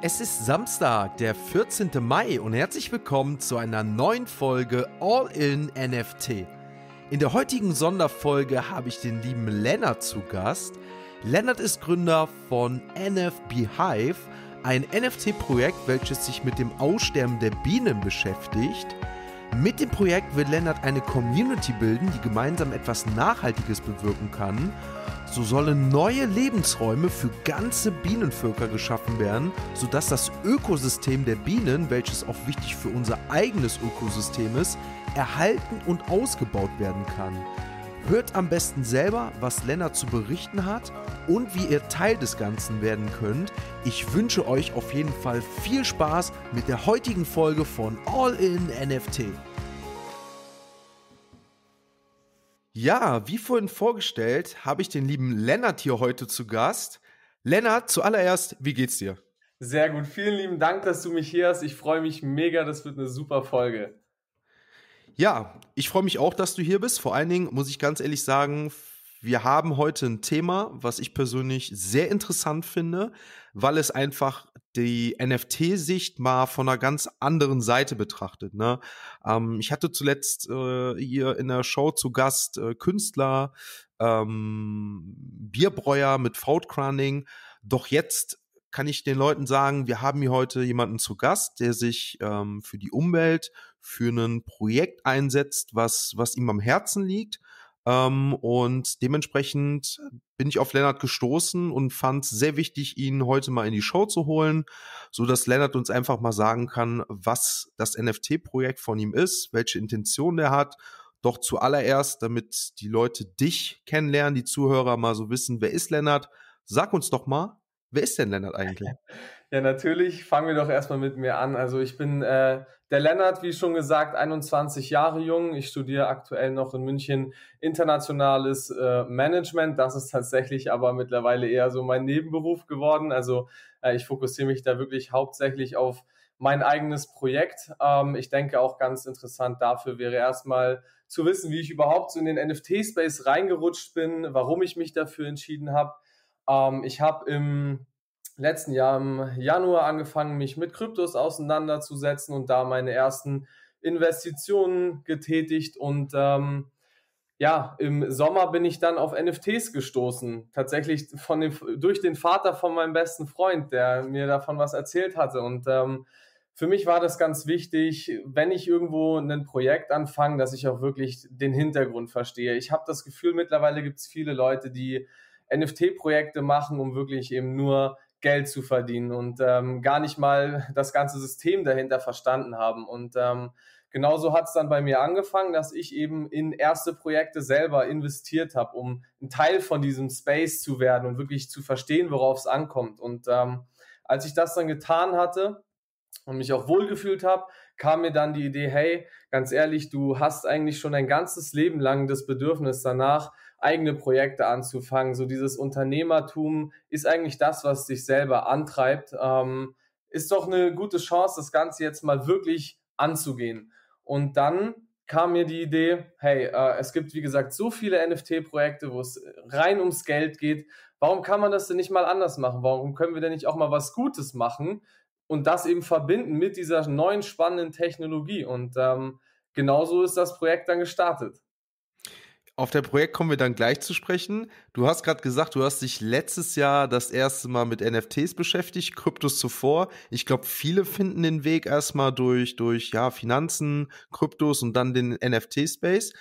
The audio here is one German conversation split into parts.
Es ist Samstag, der 14. Mai und herzlich willkommen zu einer neuen Folge All-in NFT. In der heutigen Sonderfolge habe ich den lieben Lennart zu Gast. Lennart ist Gründer von NFB Hive, ein NFT-Projekt, welches sich mit dem Aussterben der Bienen beschäftigt. Mit dem Projekt will Lennart eine Community bilden, die gemeinsam etwas Nachhaltiges bewirken kann. So sollen neue Lebensräume für ganze Bienenvölker geschaffen werden, sodass das Ökosystem der Bienen, welches auch wichtig für unser eigenes Ökosystem ist, erhalten und ausgebaut werden kann. Hört am besten selber, was Lennart zu berichten hat und wie ihr Teil des Ganzen werden könnt. Ich wünsche euch auf jeden Fall viel Spaß mit der heutigen Folge von All in NFT. Ja, wie vorhin vorgestellt, habe ich den lieben Lennart hier heute zu Gast. Lennart, zuallererst, wie geht's dir? Sehr gut, vielen lieben Dank, dass du mich hier hast. Ich freue mich mega, das wird eine super Folge. Ja, ich freue mich auch, dass du hier bist. Vor allen Dingen muss ich ganz ehrlich sagen, wir haben heute ein Thema, was ich persönlich sehr interessant finde, weil es einfach die NFT-Sicht mal von einer ganz anderen Seite betrachtet. Ne? Ähm, ich hatte zuletzt äh, hier in der Show zu Gast äh, Künstler, ähm, Bierbräuer mit Faultcrowning. Doch jetzt kann ich den Leuten sagen, wir haben hier heute jemanden zu Gast, der sich ähm, für die Umwelt für ein Projekt einsetzt, was, was ihm am Herzen liegt. Ähm, und dementsprechend bin ich auf Lennart gestoßen und fand es sehr wichtig, ihn heute mal in die Show zu holen, so dass Lennart uns einfach mal sagen kann, was das NFT-Projekt von ihm ist, welche Intention er hat. Doch zuallererst, damit die Leute dich kennenlernen, die Zuhörer mal so wissen, wer ist Lennart, sag uns doch mal, Wer ist denn Lennart eigentlich? Ja, natürlich. Fangen wir doch erstmal mit mir an. Also ich bin äh, der Lennart, wie schon gesagt, 21 Jahre jung. Ich studiere aktuell noch in München internationales äh, Management. Das ist tatsächlich aber mittlerweile eher so mein Nebenberuf geworden. Also äh, ich fokussiere mich da wirklich hauptsächlich auf mein eigenes Projekt. Ähm, ich denke auch ganz interessant dafür wäre erstmal zu wissen, wie ich überhaupt so in den NFT-Space reingerutscht bin, warum ich mich dafür entschieden habe ähm, ich habe im letzten Jahr im Januar angefangen, mich mit Kryptos auseinanderzusetzen und da meine ersten Investitionen getätigt und ähm, ja, im Sommer bin ich dann auf NFTs gestoßen. Tatsächlich von dem, durch den Vater von meinem besten Freund, der mir davon was erzählt hatte. Und ähm, für mich war das ganz wichtig, wenn ich irgendwo ein Projekt anfange, dass ich auch wirklich den Hintergrund verstehe. Ich habe das Gefühl, mittlerweile gibt es viele Leute, die NFT-Projekte machen, um wirklich eben nur Geld zu verdienen und ähm, gar nicht mal das ganze System dahinter verstanden haben. Und ähm, genauso hat es dann bei mir angefangen, dass ich eben in erste Projekte selber investiert habe, um ein Teil von diesem Space zu werden und wirklich zu verstehen, worauf es ankommt. Und ähm, als ich das dann getan hatte, und mich auch wohlgefühlt habe, kam mir dann die Idee, hey, ganz ehrlich, du hast eigentlich schon dein ganzes Leben lang das Bedürfnis danach, eigene Projekte anzufangen. So dieses Unternehmertum ist eigentlich das, was dich selber antreibt. Ähm, ist doch eine gute Chance, das Ganze jetzt mal wirklich anzugehen. Und dann kam mir die Idee, hey, äh, es gibt wie gesagt so viele NFT-Projekte, wo es rein ums Geld geht. Warum kann man das denn nicht mal anders machen? Warum können wir denn nicht auch mal was Gutes machen und das eben verbinden mit dieser neuen spannenden Technologie? Und ähm, genauso ist das Projekt dann gestartet auf der Projekt kommen wir dann gleich zu sprechen. Du hast gerade gesagt, du hast dich letztes Jahr das erste Mal mit NFTs beschäftigt, Kryptos zuvor. Ich glaube, viele finden den Weg erstmal durch, durch ja, Finanzen, Kryptos und dann den NFT-Space.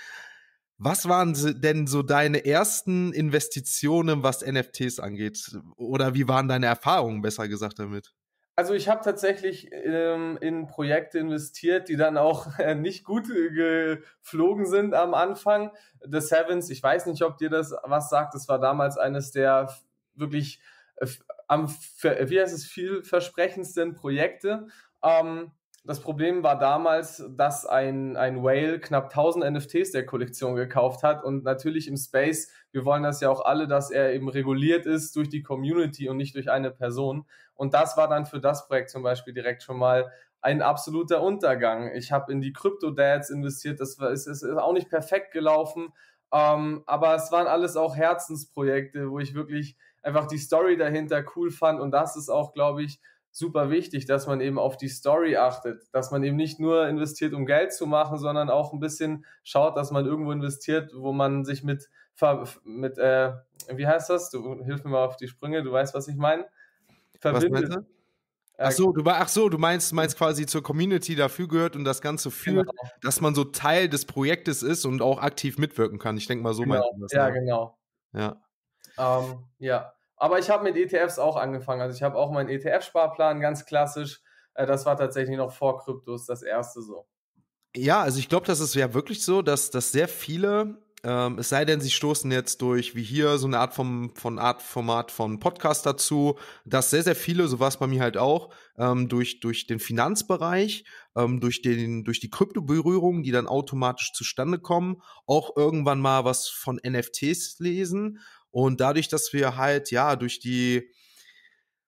Was waren denn so deine ersten Investitionen, was NFTs angeht? Oder wie waren deine Erfahrungen, besser gesagt, damit? Also ich habe tatsächlich ähm, in Projekte investiert, die dann auch äh, nicht gut äh, geflogen sind am Anfang. The Sevens, ich weiß nicht, ob dir das was sagt, das war damals eines der wirklich äh, am, wie heißt es, vielversprechendsten Projekte. Ähm, das Problem war damals, dass ein, ein Whale knapp 1000 NFTs der Kollektion gekauft hat und natürlich im Space, wir wollen das ja auch alle, dass er eben reguliert ist durch die Community und nicht durch eine Person. Und das war dann für das Projekt zum Beispiel direkt schon mal ein absoluter Untergang. Ich habe in die Crypto-Dads investiert, das war, ist, ist auch nicht perfekt gelaufen, ähm, aber es waren alles auch Herzensprojekte, wo ich wirklich einfach die Story dahinter cool fand und das ist auch, glaube ich, super wichtig, dass man eben auf die Story achtet, dass man eben nicht nur investiert, um Geld zu machen, sondern auch ein bisschen schaut, dass man irgendwo investiert, wo man sich mit, mit äh, wie heißt das? Du hilf mir mal auf die Sprünge, du weißt, was ich meine. Verbindet. Was Ach äh, so, du, ach so, du meinst, meinst quasi zur Community dafür gehört und das Ganze führt, genau. dass man so Teil des Projektes ist und auch aktiv mitwirken kann. Ich denke mal, so genau. meinst du das. Ja, ne? genau. Ja. Um, ähm, ja. Aber ich habe mit ETFs auch angefangen. Also ich habe auch meinen ETF-Sparplan ganz klassisch. Äh, das war tatsächlich noch vor Kryptos das erste so. Ja, also ich glaube, das ist ja wirklich so, dass, dass sehr viele, ähm, es sei denn, sie stoßen jetzt durch, wie hier, so eine Art vom, von Art Format von Podcast dazu, dass sehr, sehr viele, so war es bei mir halt auch, ähm, durch, durch den Finanzbereich, ähm, durch, den, durch die Kryptoberührungen, die dann automatisch zustande kommen, auch irgendwann mal was von NFTs lesen und dadurch, dass wir halt, ja, durch die,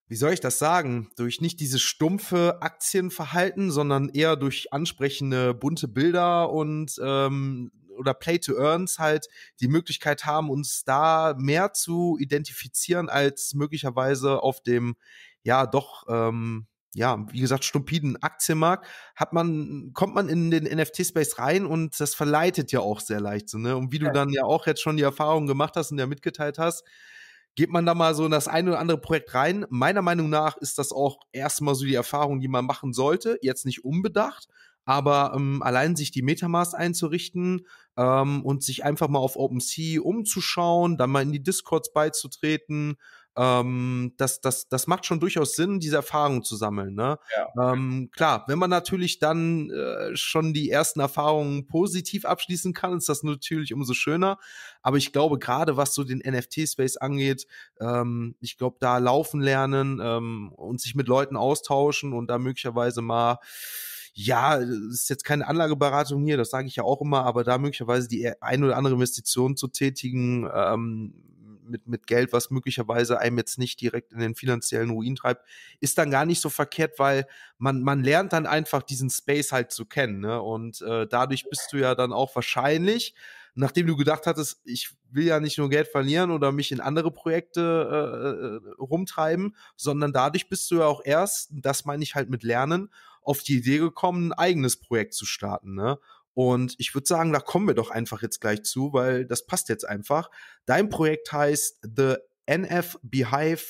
wie soll ich das sagen, durch nicht dieses stumpfe Aktienverhalten, sondern eher durch ansprechende bunte Bilder und ähm, oder Play-to-Earns halt die Möglichkeit haben, uns da mehr zu identifizieren als möglicherweise auf dem ja doch ähm, ja, wie gesagt, stupiden Aktienmarkt, hat man, kommt man in den NFT-Space rein und das verleitet ja auch sehr leicht. So, ne? Und wie du ja. dann ja auch jetzt schon die Erfahrung gemacht hast und ja mitgeteilt hast, geht man da mal so in das ein oder andere Projekt rein. Meiner Meinung nach ist das auch erstmal so die Erfahrung, die man machen sollte. Jetzt nicht unbedacht, aber ähm, allein sich die Metamask einzurichten ähm, und sich einfach mal auf OpenSea umzuschauen, dann mal in die Discords beizutreten, ähm, das, das, das macht schon durchaus Sinn, diese Erfahrung zu sammeln. Ne? Ja. Ähm, klar, wenn man natürlich dann äh, schon die ersten Erfahrungen positiv abschließen kann, ist das natürlich umso schöner. Aber ich glaube, gerade was so den NFT-Space angeht, ähm, ich glaube, da laufen lernen ähm, und sich mit Leuten austauschen und da möglicherweise mal ja, ist jetzt keine Anlageberatung hier, das sage ich ja auch immer, aber da möglicherweise die e, ein oder andere Investition zu tätigen, ähm, mit, mit Geld, was möglicherweise einem jetzt nicht direkt in den finanziellen Ruin treibt, ist dann gar nicht so verkehrt, weil man, man lernt dann einfach diesen Space halt zu kennen. Ne? Und äh, dadurch bist du ja dann auch wahrscheinlich, nachdem du gedacht hattest, ich will ja nicht nur Geld verlieren oder mich in andere Projekte äh, äh rumtreiben, sondern dadurch bist du ja auch erst, das meine ich halt mit Lernen, auf die Idee gekommen, ein eigenes Projekt zu starten. Ne? Und ich würde sagen, da kommen wir doch einfach jetzt gleich zu, weil das passt jetzt einfach. Dein Projekt heißt The NF Behive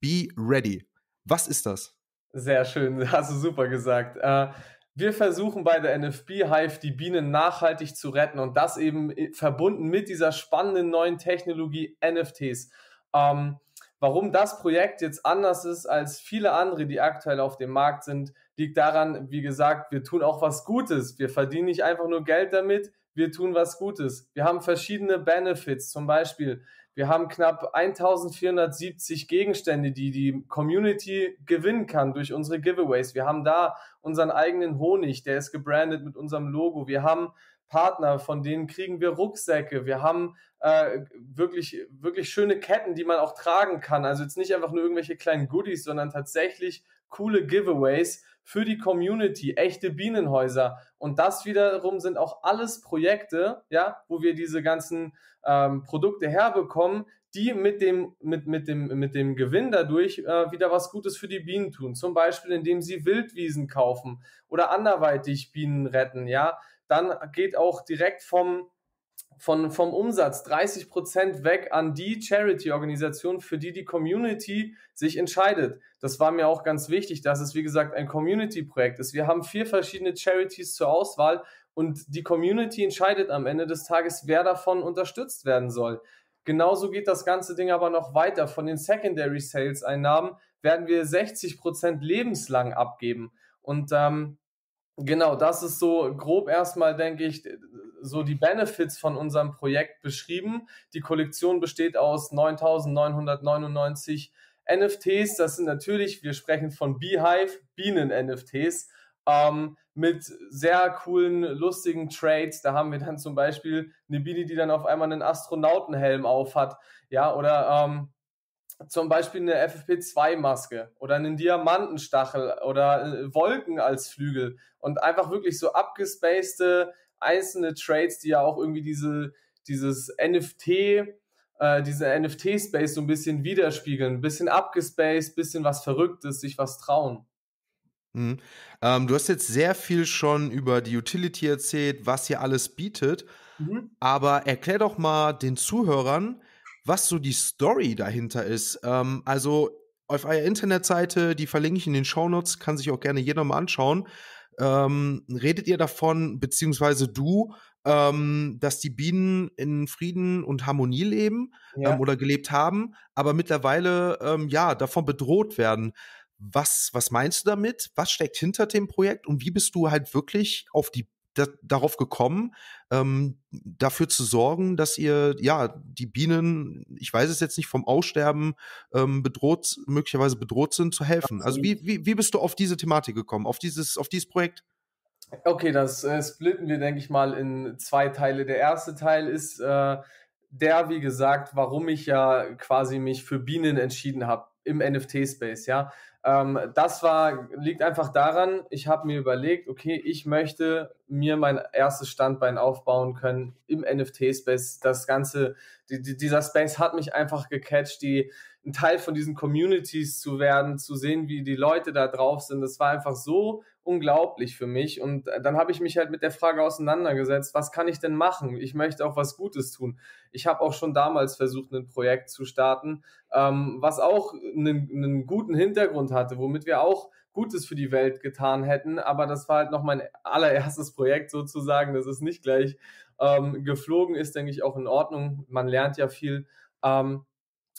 Be Ready. Was ist das? Sehr schön, hast du super gesagt. Äh, wir versuchen bei der NFB Hive die Bienen nachhaltig zu retten und das eben äh, verbunden mit dieser spannenden neuen Technologie NFTs. Ähm, Warum das Projekt jetzt anders ist als viele andere, die aktuell auf dem Markt sind, liegt daran, wie gesagt, wir tun auch was Gutes. Wir verdienen nicht einfach nur Geld damit, wir tun was Gutes. Wir haben verschiedene Benefits, zum Beispiel, wir haben knapp 1470 Gegenstände, die die Community gewinnen kann durch unsere Giveaways. Wir haben da unseren eigenen Honig, der ist gebrandet mit unserem Logo. Wir haben Partner, von denen kriegen wir Rucksäcke, wir haben äh, wirklich, wirklich schöne Ketten, die man auch tragen kann. Also jetzt nicht einfach nur irgendwelche kleinen Goodies, sondern tatsächlich coole Giveaways für die Community, echte Bienenhäuser. Und das wiederum sind auch alles Projekte, ja, wo wir diese ganzen ähm, Produkte herbekommen, die mit dem, mit, mit dem, mit dem Gewinn dadurch äh, wieder was Gutes für die Bienen tun. Zum Beispiel, indem sie Wildwiesen kaufen oder anderweitig Bienen retten, ja dann geht auch direkt vom, von, vom Umsatz 30 Prozent weg an die Charity-Organisation, für die die Community sich entscheidet. Das war mir auch ganz wichtig, dass es, wie gesagt, ein Community-Projekt ist. Wir haben vier verschiedene Charities zur Auswahl und die Community entscheidet am Ende des Tages, wer davon unterstützt werden soll. Genauso geht das ganze Ding aber noch weiter. Von den Secondary Sales Einnahmen werden wir 60 Prozent lebenslang abgeben. Und ähm, Genau, das ist so grob erstmal, denke ich, so die Benefits von unserem Projekt beschrieben. Die Kollektion besteht aus 9999 NFTs. Das sind natürlich, wir sprechen von Beehive, Bienen-NFTs. Ähm, mit sehr coolen, lustigen Trades. Da haben wir dann zum Beispiel eine Biene, die dann auf einmal einen Astronautenhelm auf hat. Ja, oder ähm, zum Beispiel eine FFP2-Maske oder einen Diamantenstachel oder äh, Wolken als Flügel und einfach wirklich so abgespacede einzelne Trades, die ja auch irgendwie diese, dieses NFT, äh, diese NFT-Space so ein bisschen widerspiegeln, ein bisschen abgespaced, bisschen was Verrücktes, sich was trauen. Mhm. Ähm, du hast jetzt sehr viel schon über die Utility erzählt, was hier alles bietet, mhm. aber erklär doch mal den Zuhörern, was so die Story dahinter ist. Ähm, also auf eurer Internetseite, die verlinke ich in den Shownotes, kann sich auch gerne jeder mal anschauen. Ähm, redet ihr davon, beziehungsweise du, ähm, dass die Bienen in Frieden und Harmonie leben ähm, ja. ähm, oder gelebt haben, aber mittlerweile ähm, ja davon bedroht werden. Was, was meinst du damit? Was steckt hinter dem Projekt und wie bist du halt wirklich auf die darauf gekommen, ähm, dafür zu sorgen, dass ihr, ja, die Bienen, ich weiß es jetzt nicht, vom Aussterben ähm, bedroht, möglicherweise bedroht sind, zu helfen? Also wie, wie, wie bist du auf diese Thematik gekommen, auf dieses, auf dieses Projekt? Okay, das äh, splitten wir, denke ich mal, in zwei Teile. Der erste Teil ist äh, der, wie gesagt, warum ich ja quasi mich für Bienen entschieden habe im NFT-Space, ja. Ähm, das war, liegt einfach daran, ich habe mir überlegt, okay, ich möchte mir mein erstes Standbein aufbauen können im NFT-Space. Das Ganze, die, die, dieser Space hat mich einfach gecatcht, die, ein Teil von diesen Communities zu werden, zu sehen, wie die Leute da drauf sind. Das war einfach so unglaublich für mich. Und äh, dann habe ich mich halt mit der Frage auseinandergesetzt, was kann ich denn machen? Ich möchte auch was Gutes tun. Ich habe auch schon damals versucht, ein Projekt zu starten, ähm, was auch einen, einen guten Hintergrund hatte, womit wir auch Gutes für die Welt getan hätten. Aber das war halt noch mein allererstes Projekt sozusagen. Das ist nicht gleich ähm, geflogen, ist, denke ich, auch in Ordnung. Man lernt ja viel. Ähm,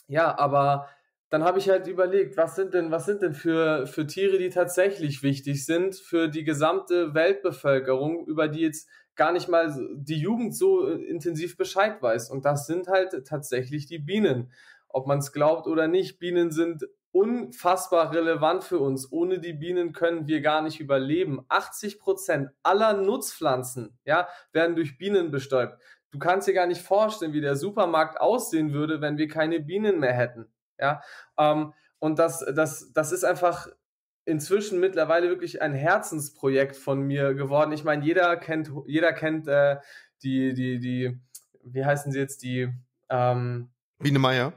ja, aber dann habe ich halt überlegt, was sind denn, was sind denn für, für Tiere, die tatsächlich wichtig sind für die gesamte Weltbevölkerung, über die jetzt gar nicht mal die Jugend so äh, intensiv Bescheid weiß. Und das sind halt tatsächlich die Bienen. Ob man es glaubt oder nicht, Bienen sind unfassbar relevant für uns. Ohne die Bienen können wir gar nicht überleben. 80 Prozent aller Nutzpflanzen, ja, werden durch Bienen bestäubt. Du kannst dir gar nicht vorstellen, wie der Supermarkt aussehen würde, wenn wir keine Bienen mehr hätten. Ja? Ähm, und das, das, das ist einfach inzwischen mittlerweile wirklich ein Herzensprojekt von mir geworden. Ich meine, jeder kennt, jeder kennt äh, die, die, die, wie heißen sie jetzt, die ähm, Biene Meier.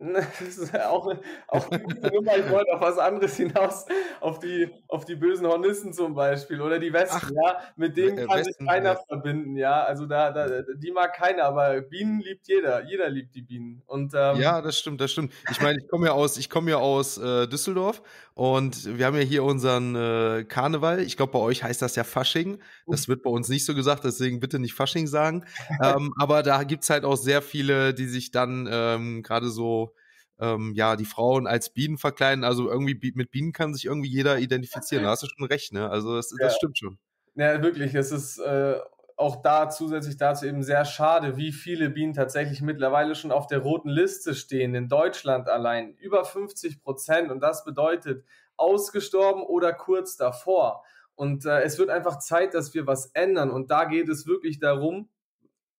Das ist auch, auch eine gute Nummer. Ich wollte auf was anderes hinaus, auf die, auf die bösen Hornissen zum Beispiel oder die Wespen, Ach, ja. Mit denen äh, kann Westen, sich keiner ja. verbinden, ja. Also da, da, die mag keiner, aber Bienen liebt jeder. Jeder liebt die Bienen. Und, ähm, ja, das stimmt, das stimmt. Ich meine, ich komme ja aus, ich komme ja aus äh, Düsseldorf und wir haben ja hier unseren äh, Karneval. Ich glaube, bei euch heißt das ja Fasching. Das wird bei uns nicht so gesagt, deswegen bitte nicht Fasching sagen. ähm, aber da gibt es halt auch sehr viele, die sich dann ähm, gerade so, ähm, ja, die Frauen als Bienen verkleiden. Also irgendwie mit Bienen kann sich irgendwie jeder identifizieren. Da hast du schon recht, ne? Also das, das stimmt schon. Ja, wirklich. Es ist äh, auch da zusätzlich dazu eben sehr schade, wie viele Bienen tatsächlich mittlerweile schon auf der roten Liste stehen, in Deutschland allein. Über 50 Prozent und das bedeutet ausgestorben oder kurz davor. Und äh, es wird einfach Zeit, dass wir was ändern. Und da geht es wirklich darum,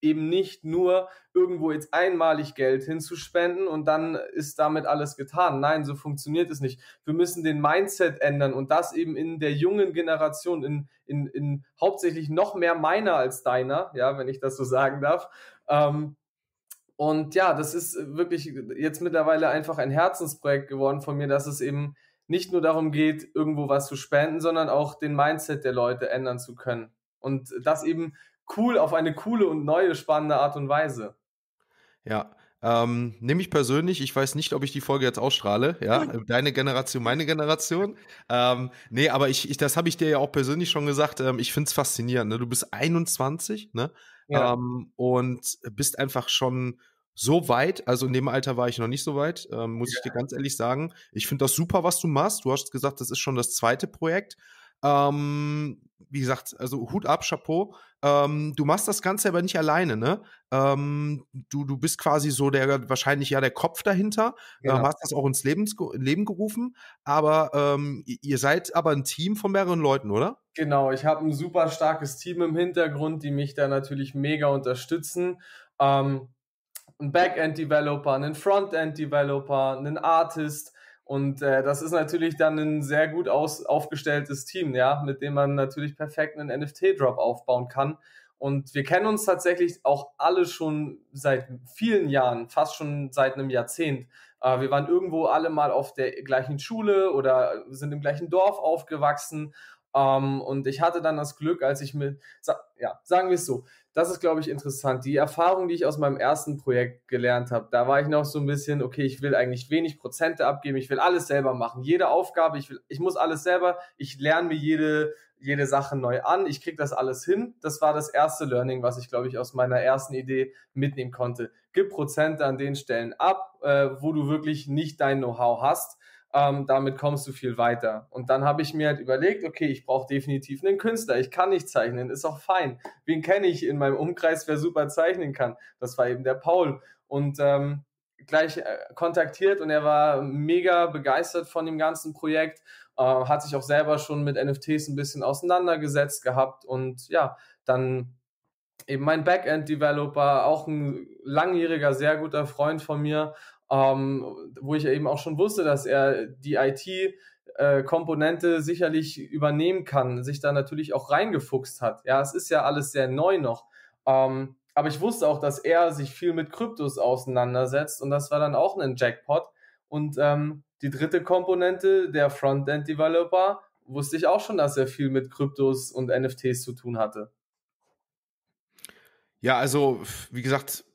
eben nicht nur irgendwo jetzt einmalig Geld hinzuspenden und dann ist damit alles getan. Nein, so funktioniert es nicht. Wir müssen den Mindset ändern und das eben in der jungen Generation, in, in, in hauptsächlich noch mehr meiner als deiner, ja, wenn ich das so sagen darf. Ähm, und ja, das ist wirklich jetzt mittlerweile einfach ein Herzensprojekt geworden von mir, dass es eben nicht nur darum geht, irgendwo was zu spenden, sondern auch den Mindset der Leute ändern zu können. Und das eben cool auf eine coole und neue, spannende Art und Weise. Ja, ähm, nehme ich persönlich, ich weiß nicht, ob ich die Folge jetzt ausstrahle, ja, deine Generation, meine Generation. Ähm, nee, aber ich, ich das habe ich dir ja auch persönlich schon gesagt, ähm, ich es faszinierend, ne? du bist 21, ne, ja. ähm, und bist einfach schon so weit, also in dem Alter war ich noch nicht so weit, ähm, muss ja. ich dir ganz ehrlich sagen. Ich finde das super, was du machst. Du hast gesagt, das ist schon das zweite Projekt. Ähm, wie gesagt, also Hut ab, Chapeau. Ähm, du machst das Ganze aber nicht alleine, ne? Ähm, du, du bist quasi so der wahrscheinlich ja der Kopf dahinter, äh, genau. ähm, hast das auch ins Lebens, Leben gerufen, aber ähm, ihr seid aber ein Team von mehreren Leuten, oder? Genau, ich habe ein super starkes Team im Hintergrund, die mich da natürlich mega unterstützen. Ähm, ein Backend-Developer, einen Frontend-Developer, einen Artist, und äh, das ist natürlich dann ein sehr gut aus, aufgestelltes Team, ja, mit dem man natürlich perfekt einen NFT-Drop aufbauen kann. Und wir kennen uns tatsächlich auch alle schon seit vielen Jahren, fast schon seit einem Jahrzehnt. Äh, wir waren irgendwo alle mal auf der gleichen Schule oder sind im gleichen Dorf aufgewachsen. Ähm, und ich hatte dann das Glück, als ich mit, ja, sagen wir es so, das ist, glaube ich, interessant. Die Erfahrung, die ich aus meinem ersten Projekt gelernt habe, da war ich noch so ein bisschen, okay, ich will eigentlich wenig Prozente abgeben, ich will alles selber machen. Jede Aufgabe, ich, will, ich muss alles selber, ich lerne mir jede, jede Sache neu an, ich kriege das alles hin. Das war das erste Learning, was ich, glaube ich, aus meiner ersten Idee mitnehmen konnte. Gib Prozente an den Stellen ab, äh, wo du wirklich nicht dein Know-how hast ähm, damit kommst du viel weiter. Und dann habe ich mir halt überlegt, okay, ich brauche definitiv einen Künstler, ich kann nicht zeichnen, ist auch fein. Wen kenne ich in meinem Umkreis, wer super zeichnen kann? Das war eben der Paul. Und ähm, gleich äh, kontaktiert und er war mega begeistert von dem ganzen Projekt, äh, hat sich auch selber schon mit NFTs ein bisschen auseinandergesetzt gehabt und ja, dann eben mein Backend-Developer, auch ein langjähriger, sehr guter Freund von mir, ähm, wo ich eben auch schon wusste, dass er die IT äh, Komponente sicherlich übernehmen kann, sich da natürlich auch reingefuchst hat. Ja, es ist ja alles sehr neu noch. Ähm, aber ich wusste auch, dass er sich viel mit Kryptos auseinandersetzt und das war dann auch ein Jackpot. Und ähm, die dritte Komponente, der Frontend-Developer, wusste ich auch schon, dass er viel mit Kryptos und NFTs zu tun hatte. Ja, also wie gesagt,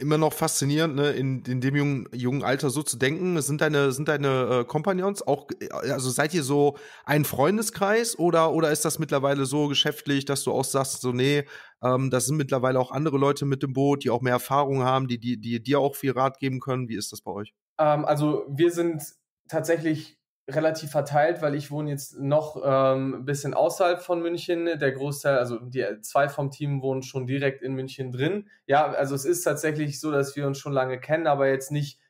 immer noch faszinierend, ne, in, in dem jungen, jungen Alter so zu denken. Sind deine, sind deine äh, Kompagnons auch, äh, also seid ihr so ein Freundeskreis oder, oder ist das mittlerweile so geschäftlich, dass du auch sagst, so, nee, ähm, das sind mittlerweile auch andere Leute mit dem Boot, die auch mehr Erfahrung haben, die, die, die dir auch viel Rat geben können. Wie ist das bei euch? Ähm, also wir sind tatsächlich relativ verteilt, weil ich wohne jetzt noch ähm, ein bisschen außerhalb von München. Der Großteil, also die zwei vom Team wohnen schon direkt in München drin. Ja, also es ist tatsächlich so, dass wir uns schon lange kennen, aber jetzt nicht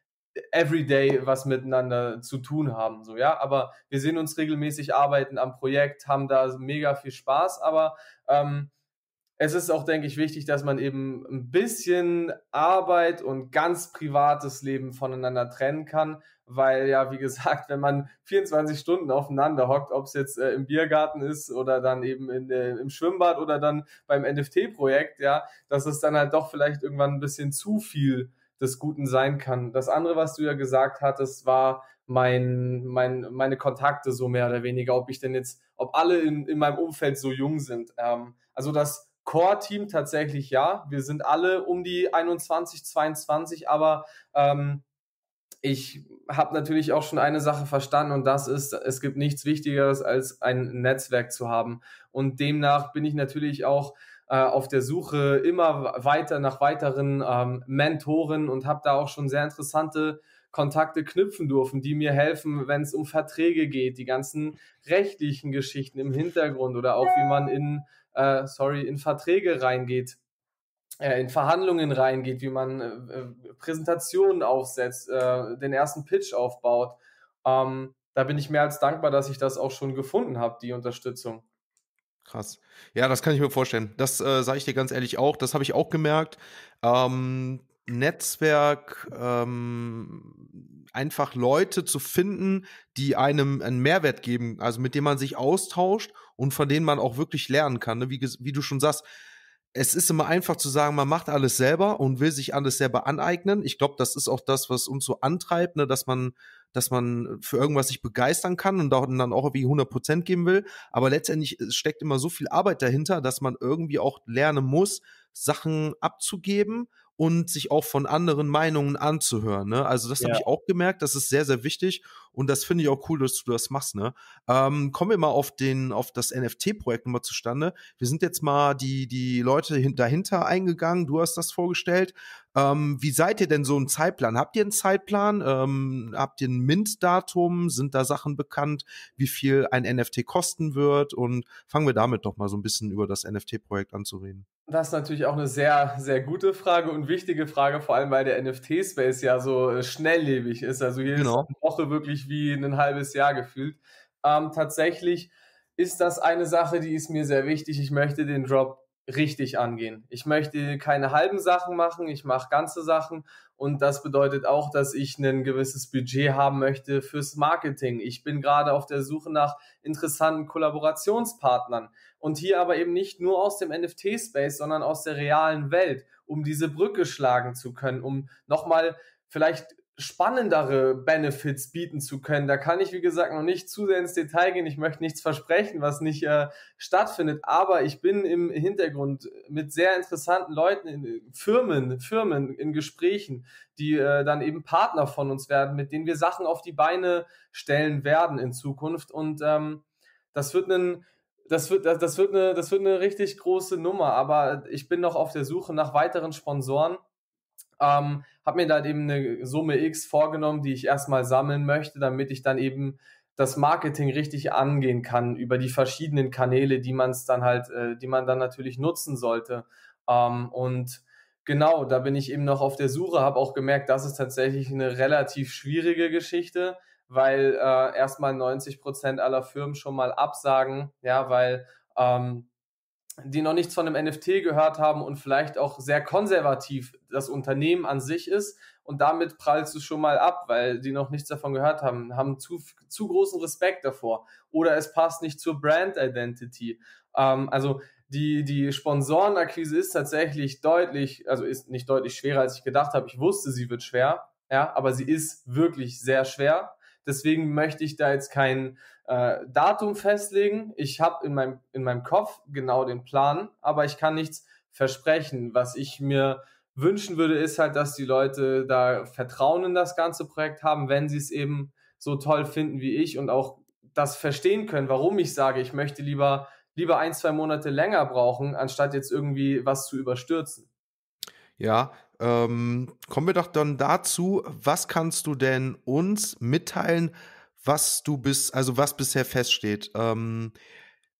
everyday was miteinander zu tun haben. So, ja, aber wir sehen uns regelmäßig, arbeiten am Projekt, haben da mega viel Spaß, aber ähm, es ist auch, denke ich, wichtig, dass man eben ein bisschen Arbeit und ganz privates Leben voneinander trennen kann, weil ja, wie gesagt, wenn man 24 Stunden aufeinander hockt, ob es jetzt äh, im Biergarten ist oder dann eben in, äh, im Schwimmbad oder dann beim NFT-Projekt, ja, dass es dann halt doch vielleicht irgendwann ein bisschen zu viel des Guten sein kann. Das andere, was du ja gesagt hattest, war mein, mein, meine Kontakte so mehr oder weniger, ob ich denn jetzt, ob alle in, in meinem Umfeld so jung sind. Ähm, also das Core-Team tatsächlich ja. Wir sind alle um die 21, 22, aber ähm, ich habe natürlich auch schon eine Sache verstanden und das ist, es gibt nichts Wichtigeres, als ein Netzwerk zu haben. Und demnach bin ich natürlich auch äh, auf der Suche immer weiter nach weiteren ähm, Mentoren und habe da auch schon sehr interessante Kontakte knüpfen dürfen, die mir helfen, wenn es um Verträge geht, die ganzen rechtlichen Geschichten im Hintergrund oder auch wie man in äh, sorry, in Verträge reingeht, äh, in Verhandlungen reingeht, wie man äh, äh, Präsentationen aufsetzt, äh, den ersten Pitch aufbaut. Ähm, da bin ich mehr als dankbar, dass ich das auch schon gefunden habe, die Unterstützung. Krass. Ja, das kann ich mir vorstellen. Das äh, sage ich dir ganz ehrlich auch. Das habe ich auch gemerkt. Ähm, Netzwerk ähm, einfach Leute zu finden, die einem einen Mehrwert geben, also mit denen man sich austauscht und von denen man auch wirklich lernen kann. Ne? Wie, wie du schon sagst, es ist immer einfach zu sagen, man macht alles selber und will sich alles selber aneignen. Ich glaube, das ist auch das, was uns so antreibt, ne? dass man, dass man für irgendwas sich begeistern kann und dann auch irgendwie 100 geben will. Aber letztendlich steckt immer so viel Arbeit dahinter, dass man irgendwie auch lernen muss, Sachen abzugeben und sich auch von anderen Meinungen anzuhören. Ne? Also das ja. habe ich auch gemerkt, das ist sehr, sehr wichtig und das finde ich auch cool, dass du das machst. Ne? Ähm, kommen wir mal auf den, auf das NFT-Projekt nochmal zustande. Wir sind jetzt mal die, die Leute dahinter eingegangen, du hast das vorgestellt. Ähm, wie seid ihr denn so im Zeitplan? Habt ihr einen Zeitplan? Ähm, habt ihr ein Mint-Datum? Sind da Sachen bekannt, wie viel ein NFT kosten wird? Und fangen wir damit doch mal so ein bisschen über das NFT-Projekt anzureden. Das ist natürlich auch eine sehr, sehr gute Frage und wichtige Frage, vor allem weil der NFT-Space ja so äh, schnelllebig ist. Also jede genau. Woche wirklich wie ein halbes Jahr gefühlt. Ähm, tatsächlich ist das eine Sache, die ist mir sehr wichtig. Ich möchte den Drop richtig angehen. Ich möchte keine halben Sachen machen, ich mache ganze Sachen und das bedeutet auch, dass ich ein gewisses Budget haben möchte fürs Marketing. Ich bin gerade auf der Suche nach interessanten Kollaborationspartnern und hier aber eben nicht nur aus dem NFT-Space, sondern aus der realen Welt, um diese Brücke schlagen zu können, um nochmal vielleicht spannendere Benefits bieten zu können. Da kann ich, wie gesagt, noch nicht zu sehr ins Detail gehen. Ich möchte nichts versprechen, was nicht äh, stattfindet. Aber ich bin im Hintergrund mit sehr interessanten Leuten, in, äh, Firmen, Firmen in Gesprächen, die äh, dann eben Partner von uns werden, mit denen wir Sachen auf die Beine stellen werden in Zukunft. Und ähm, das wird ein das wird, das, das, wird eine, das wird eine richtig große Nummer, aber ich bin noch auf der Suche nach weiteren Sponsoren. Ähm, habe mir da eben eine Summe X vorgenommen, die ich erstmal sammeln möchte, damit ich dann eben das Marketing richtig angehen kann über die verschiedenen Kanäle, die man es dann halt, äh, die man dann natürlich nutzen sollte. Ähm, und genau, da bin ich eben noch auf der Suche, habe auch gemerkt, das ist tatsächlich eine relativ schwierige Geschichte, weil äh, erstmal 90 Prozent aller Firmen schon mal absagen, ja, weil ähm, die noch nichts von einem NFT gehört haben und vielleicht auch sehr konservativ das Unternehmen an sich ist. Und damit prallst du schon mal ab, weil die noch nichts davon gehört haben, haben zu, zu großen Respekt davor. Oder es passt nicht zur Brand Identity. Ähm, also die, die Sponsorenakquise ist tatsächlich deutlich, also ist nicht deutlich schwerer, als ich gedacht habe. Ich wusste, sie wird schwer, ja, aber sie ist wirklich sehr schwer. Deswegen möchte ich da jetzt kein äh, Datum festlegen. Ich habe in meinem, in meinem Kopf genau den Plan, aber ich kann nichts versprechen. Was ich mir wünschen würde, ist halt, dass die Leute da Vertrauen in das ganze Projekt haben, wenn sie es eben so toll finden wie ich und auch das verstehen können, warum ich sage, ich möchte lieber, lieber ein, zwei Monate länger brauchen, anstatt jetzt irgendwie was zu überstürzen. Ja, ähm, kommen wir doch dann dazu, was kannst du denn uns mitteilen, was du bis, also was bisher feststeht? Ähm,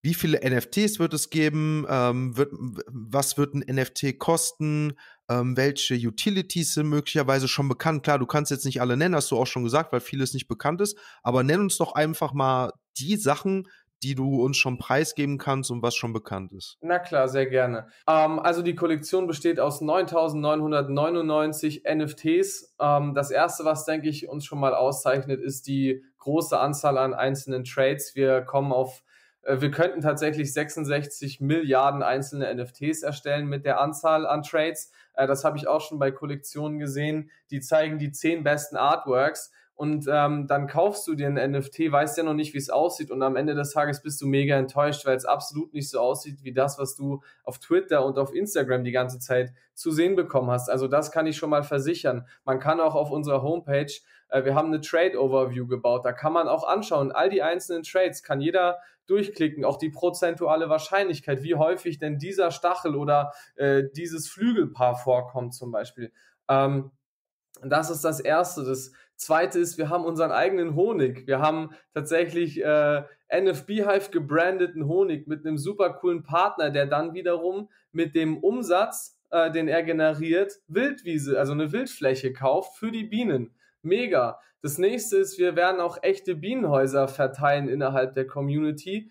wie viele NFTs wird es geben? Ähm, wird, was wird ein NFT kosten? Ähm, welche Utilities sind möglicherweise schon bekannt? Klar, du kannst jetzt nicht alle nennen, hast du auch schon gesagt, weil vieles nicht bekannt ist. Aber nenn uns doch einfach mal die Sachen, die du uns schon preisgeben kannst und was schon bekannt ist? Na klar, sehr gerne. Ähm, also die Kollektion besteht aus 9.999 NFTs. Ähm, das erste, was denke ich uns schon mal auszeichnet, ist die große Anzahl an einzelnen Trades. Wir kommen auf äh, wir könnten tatsächlich 66 Milliarden einzelne NFTs erstellen mit der Anzahl an Trades. Äh, das habe ich auch schon bei Kollektionen gesehen. Die zeigen die zehn besten Artworks und ähm, dann kaufst du dir ein NFT, weißt ja noch nicht, wie es aussieht und am Ende des Tages bist du mega enttäuscht, weil es absolut nicht so aussieht wie das, was du auf Twitter und auf Instagram die ganze Zeit zu sehen bekommen hast. Also das kann ich schon mal versichern. Man kann auch auf unserer Homepage, äh, wir haben eine Trade Overview gebaut, da kann man auch anschauen, all die einzelnen Trades kann jeder durchklicken, auch die prozentuale Wahrscheinlichkeit, wie häufig denn dieser Stachel oder äh, dieses Flügelpaar vorkommt zum Beispiel. Ähm, das ist das Erste. Das Zweite ist, wir haben unseren eigenen Honig. Wir haben tatsächlich äh, NFB Hive gebrandeten Honig mit einem super coolen Partner, der dann wiederum mit dem Umsatz, äh, den er generiert, Wildwiese, also eine Wildfläche kauft für die Bienen. Mega. Das nächste ist, wir werden auch echte Bienenhäuser verteilen innerhalb der Community.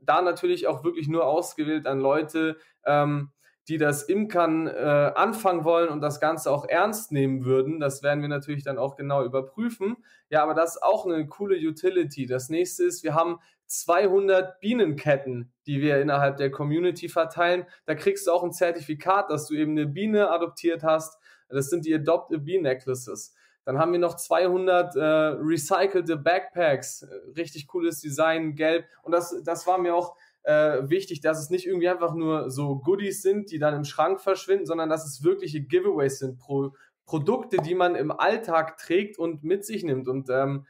Da natürlich auch wirklich nur ausgewählt an Leute, ähm, die das Imkern äh, anfangen wollen und das Ganze auch ernst nehmen würden. Das werden wir natürlich dann auch genau überprüfen. Ja, aber das ist auch eine coole Utility. Das nächste ist, wir haben 200 Bienenketten, die wir innerhalb der Community verteilen. Da kriegst du auch ein Zertifikat, dass du eben eine Biene adoptiert hast. Das sind die Adopt a Bee Necklaces. Dann haben wir noch 200 äh, recycelte Backpacks. Richtig cooles Design, gelb. Und das, das war mir auch äh, wichtig, dass es nicht irgendwie einfach nur so Goodies sind, die dann im Schrank verschwinden, sondern dass es wirkliche Giveaways sind, Pro Produkte, die man im Alltag trägt und mit sich nimmt. Und ähm,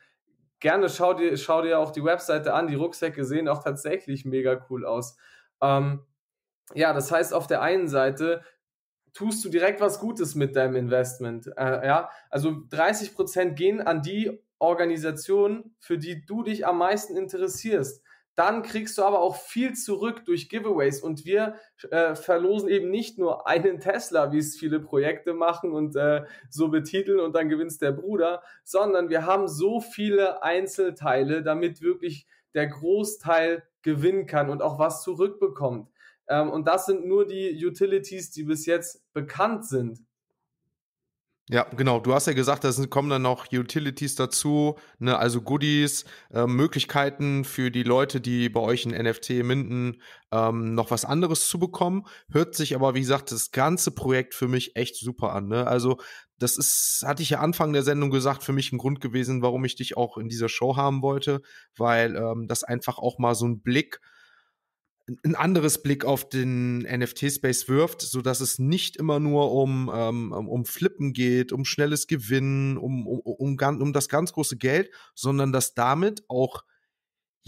gerne schau dir, schau dir auch die Webseite an. Die Rucksäcke sehen auch tatsächlich mega cool aus. Ähm, ja, das heißt, auf der einen Seite tust du direkt was Gutes mit deinem Investment. Äh, ja, also 30 gehen an die Organisation, für die du dich am meisten interessierst dann kriegst du aber auch viel zurück durch Giveaways. Und wir äh, verlosen eben nicht nur einen Tesla, wie es viele Projekte machen und äh, so betiteln und dann gewinnt der Bruder, sondern wir haben so viele Einzelteile, damit wirklich der Großteil gewinnen kann und auch was zurückbekommt. Ähm, und das sind nur die Utilities, die bis jetzt bekannt sind. Ja, genau. Du hast ja gesagt, da kommen dann noch Utilities dazu, ne, also Goodies, äh, Möglichkeiten für die Leute, die bei euch in NFT minden, ähm, noch was anderes zu bekommen. Hört sich aber, wie gesagt, das ganze Projekt für mich echt super an. Ne? Also das ist, hatte ich ja Anfang der Sendung gesagt, für mich ein Grund gewesen, warum ich dich auch in dieser Show haben wollte, weil ähm, das einfach auch mal so ein Blick ein anderes Blick auf den NFT-Space wirft, so dass es nicht immer nur um, ähm, um Flippen geht, um schnelles Gewinnen, um, um, um, um das ganz große Geld, sondern dass damit auch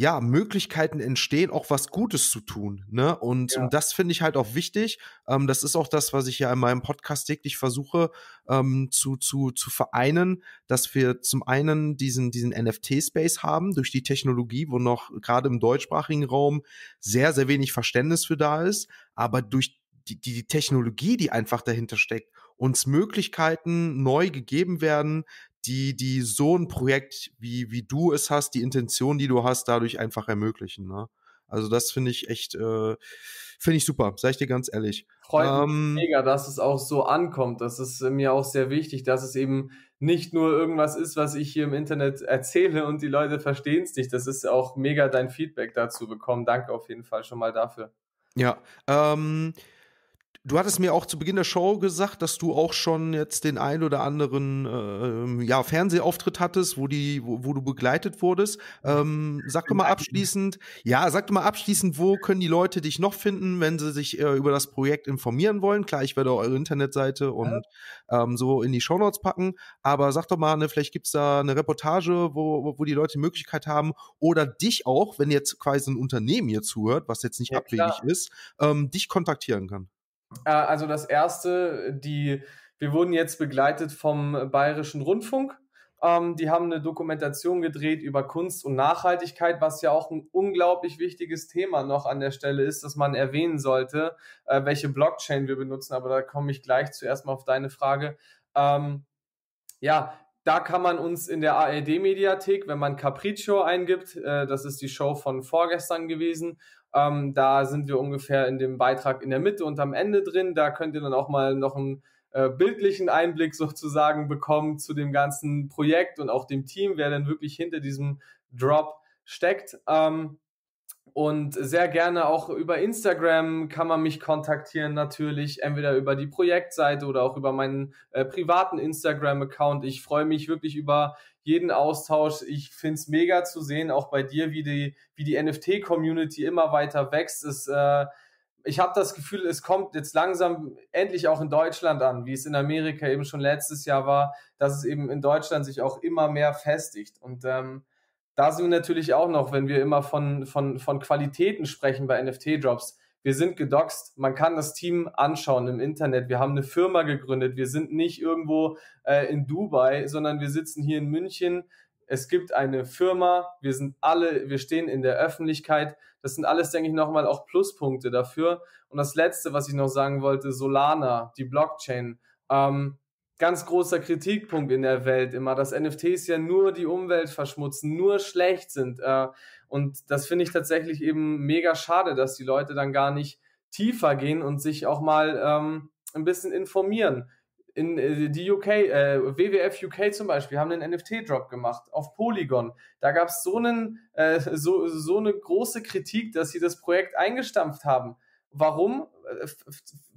ja, Möglichkeiten entstehen, auch was Gutes zu tun. Ne? Und, ja. und das finde ich halt auch wichtig. Ähm, das ist auch das, was ich ja in meinem Podcast täglich versuche ähm, zu, zu, zu vereinen, dass wir zum einen diesen, diesen NFT-Space haben durch die Technologie, wo noch gerade im deutschsprachigen Raum sehr, sehr wenig Verständnis für da ist, aber durch die, die, die Technologie, die einfach dahinter steckt uns Möglichkeiten neu gegeben werden, die, die so ein Projekt, wie, wie du es hast, die Intention, die du hast, dadurch einfach ermöglichen. Ne? Also das finde ich echt, äh, finde ich super, sage ich dir ganz ehrlich. Freut ähm, mich mega, dass es auch so ankommt. Das ist äh, mir auch sehr wichtig, dass es eben nicht nur irgendwas ist, was ich hier im Internet erzähle und die Leute verstehen es nicht. Das ist auch mega dein Feedback dazu bekommen. Danke auf jeden Fall schon mal dafür. Ja, ähm, Du hattest mir auch zu Beginn der Show gesagt, dass du auch schon jetzt den ein oder anderen äh, ja, Fernsehauftritt hattest, wo, die, wo, wo du begleitet wurdest. Ähm, sag doch mal abschließend, ja, sag doch mal abschließend, wo können die Leute dich noch finden, wenn sie sich äh, über das Projekt informieren wollen? Klar, ich werde eure Internetseite und ähm, so in die Shownotes packen, aber sag doch mal, ne, vielleicht es da eine Reportage, wo, wo die Leute die Möglichkeit haben, oder dich auch, wenn jetzt quasi ein Unternehmen hier zuhört, was jetzt nicht ja, abwegig klar. ist, ähm, dich kontaktieren kann. Äh, also das erste, die, wir wurden jetzt begleitet vom Bayerischen Rundfunk. Ähm, die haben eine Dokumentation gedreht über Kunst und Nachhaltigkeit, was ja auch ein unglaublich wichtiges Thema noch an der Stelle ist, dass man erwähnen sollte, äh, welche Blockchain wir benutzen. Aber da komme ich gleich zuerst mal auf deine Frage. Ähm, ja, da kann man uns in der ARD-Mediathek, wenn man Capriccio eingibt, äh, das ist die Show von vorgestern gewesen, ähm, da sind wir ungefähr in dem Beitrag in der Mitte und am Ende drin. Da könnt ihr dann auch mal noch einen äh, bildlichen Einblick sozusagen bekommen zu dem ganzen Projekt und auch dem Team, wer denn wirklich hinter diesem Drop steckt. Ähm, und sehr gerne auch über Instagram kann man mich kontaktieren, natürlich entweder über die Projektseite oder auch über meinen äh, privaten Instagram-Account. Ich freue mich wirklich über jeden Austausch. Ich finde es mega zu sehen, auch bei dir, wie die, wie die NFT-Community immer weiter wächst. Es, äh, ich habe das Gefühl, es kommt jetzt langsam endlich auch in Deutschland an, wie es in Amerika eben schon letztes Jahr war, dass es eben in Deutschland sich auch immer mehr festigt. Und ähm, da sind wir natürlich auch noch, wenn wir immer von, von, von Qualitäten sprechen bei NFT-Drops. Wir sind gedoxt, man kann das Team anschauen im Internet. Wir haben eine Firma gegründet, wir sind nicht irgendwo äh, in Dubai, sondern wir sitzen hier in München. Es gibt eine Firma, wir sind alle, wir stehen in der Öffentlichkeit. Das sind alles, denke ich, nochmal auch Pluspunkte dafür. Und das Letzte, was ich noch sagen wollte, Solana, die Blockchain. Ähm, ganz großer Kritikpunkt in der Welt immer, dass NFTs ja nur die Umwelt verschmutzen, nur schlecht sind. Äh, und das finde ich tatsächlich eben mega schade, dass die Leute dann gar nicht tiefer gehen und sich auch mal ähm, ein bisschen informieren. In äh, die UK, äh, WWF UK zum Beispiel, haben einen NFT-Drop gemacht auf Polygon. Da gab es so, einen, äh, so, so eine große Kritik, dass sie das Projekt eingestampft haben. Warum? Äh,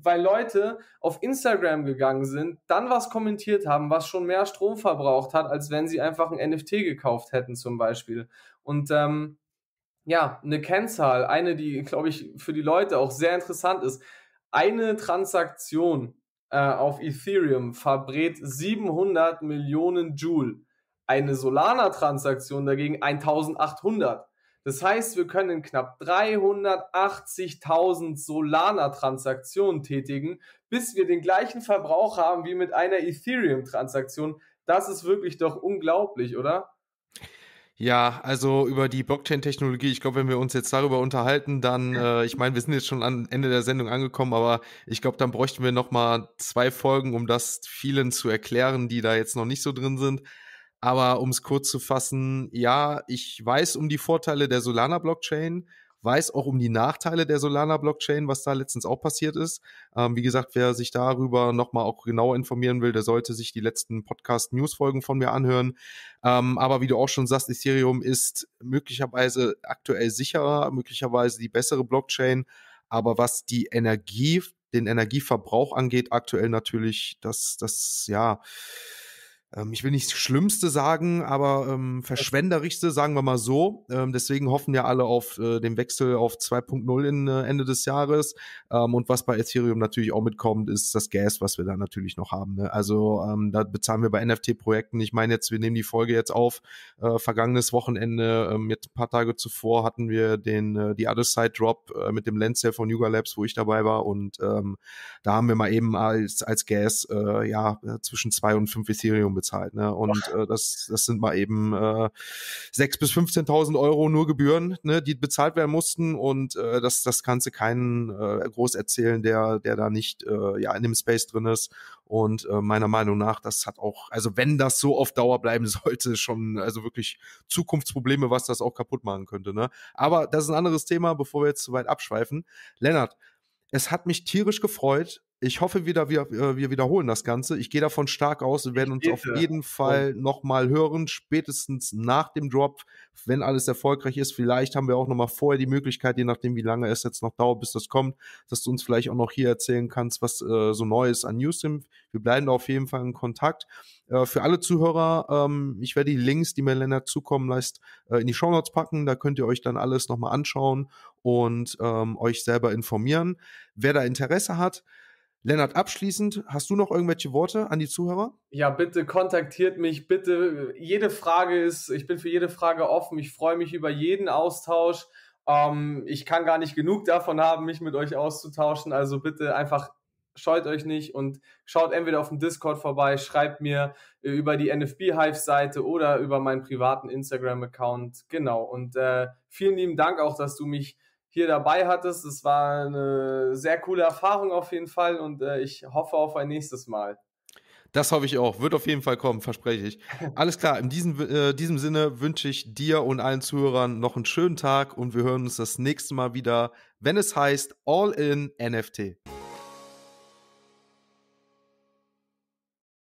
weil Leute auf Instagram gegangen sind, dann was kommentiert haben, was schon mehr Strom verbraucht hat, als wenn sie einfach ein NFT gekauft hätten zum Beispiel. Und ähm, ja, eine Kennzahl, eine, die, glaube ich, für die Leute auch sehr interessant ist. Eine Transaktion äh, auf Ethereum verbrät 700 Millionen Joule. Eine Solana-Transaktion dagegen 1800. Das heißt, wir können knapp 380.000 Solana-Transaktionen tätigen, bis wir den gleichen Verbrauch haben wie mit einer Ethereum-Transaktion. Das ist wirklich doch unglaublich, oder? Ja, also über die Blockchain-Technologie, ich glaube, wenn wir uns jetzt darüber unterhalten, dann, äh, ich meine, wir sind jetzt schon am Ende der Sendung angekommen, aber ich glaube, dann bräuchten wir nochmal zwei Folgen, um das vielen zu erklären, die da jetzt noch nicht so drin sind. Aber um es kurz zu fassen, ja, ich weiß um die Vorteile der Solana-Blockchain, weiß auch um die Nachteile der Solana-Blockchain, was da letztens auch passiert ist. Ähm, wie gesagt, wer sich darüber nochmal auch genauer informieren will, der sollte sich die letzten Podcast-News-Folgen von mir anhören. Ähm, aber wie du auch schon sagst, Ethereum ist möglicherweise aktuell sicherer, möglicherweise die bessere Blockchain. Aber was die Energie, den Energieverbrauch angeht, aktuell natürlich, dass das, ja, ähm, ich will nicht Schlimmste sagen, aber ähm, verschwenderischste, sagen wir mal so. Ähm, deswegen hoffen ja alle auf äh, den Wechsel auf 2.0 äh, Ende des Jahres. Ähm, und was bei Ethereum natürlich auch mitkommt, ist das Gas, was wir da natürlich noch haben. Ne? Also ähm, da bezahlen wir bei NFT-Projekten. Ich meine jetzt, wir nehmen die Folge jetzt auf. Äh, vergangenes Wochenende, ähm, jetzt ein paar Tage zuvor hatten wir den äh, die Other Side Drop äh, mit dem Lensel von Yuga Labs, wo ich dabei war. Und da haben wir mal eben als als Gas äh, ja zwischen zwei und fünf Ethereum bezahlt bezahlt. Ne? Und äh, das, das sind mal eben äh, 6.000 bis 15.000 Euro nur Gebühren, ne, die bezahlt werden mussten. Und äh, das, das kannst du keinen äh, groß erzählen, der, der da nicht äh, ja, in dem Space drin ist. Und äh, meiner Meinung nach, das hat auch, also wenn das so auf Dauer bleiben sollte, schon also wirklich Zukunftsprobleme, was das auch kaputt machen könnte. Ne? Aber das ist ein anderes Thema, bevor wir jetzt zu weit abschweifen. Lennart, es hat mich tierisch gefreut, ich hoffe wieder, wir, äh, wir wiederholen das Ganze. Ich gehe davon stark aus, wir werden uns auf jeden Fall nochmal hören, spätestens nach dem Drop, wenn alles erfolgreich ist. Vielleicht haben wir auch nochmal vorher die Möglichkeit, je nachdem, wie lange es jetzt noch dauert, bis das kommt, dass du uns vielleicht auch noch hier erzählen kannst, was äh, so Neues an Newsim. Wir bleiben da auf jeden Fall in Kontakt. Äh, für alle Zuhörer, ähm, ich werde die Links, die mir Lennart zukommen lässt, äh, in die Show Notes packen. Da könnt ihr euch dann alles nochmal anschauen und ähm, euch selber informieren. Wer da Interesse hat, Lennart, abschließend, hast du noch irgendwelche Worte an die Zuhörer? Ja, bitte kontaktiert mich, bitte. Jede Frage ist, ich bin für jede Frage offen. Ich freue mich über jeden Austausch. Ähm, ich kann gar nicht genug davon haben, mich mit euch auszutauschen. Also bitte einfach scheut euch nicht und schaut entweder auf dem Discord vorbei, schreibt mir äh, über die NFB Hive Seite oder über meinen privaten Instagram Account. Genau. Und äh, vielen lieben Dank auch, dass du mich hier dabei hattest. Es war eine sehr coole Erfahrung auf jeden Fall und äh, ich hoffe auf ein nächstes Mal. Das hoffe ich auch. Wird auf jeden Fall kommen, verspreche ich. Alles klar, in diesem, äh, diesem Sinne wünsche ich dir und allen Zuhörern noch einen schönen Tag und wir hören uns das nächste Mal wieder, wenn es heißt All in NFT.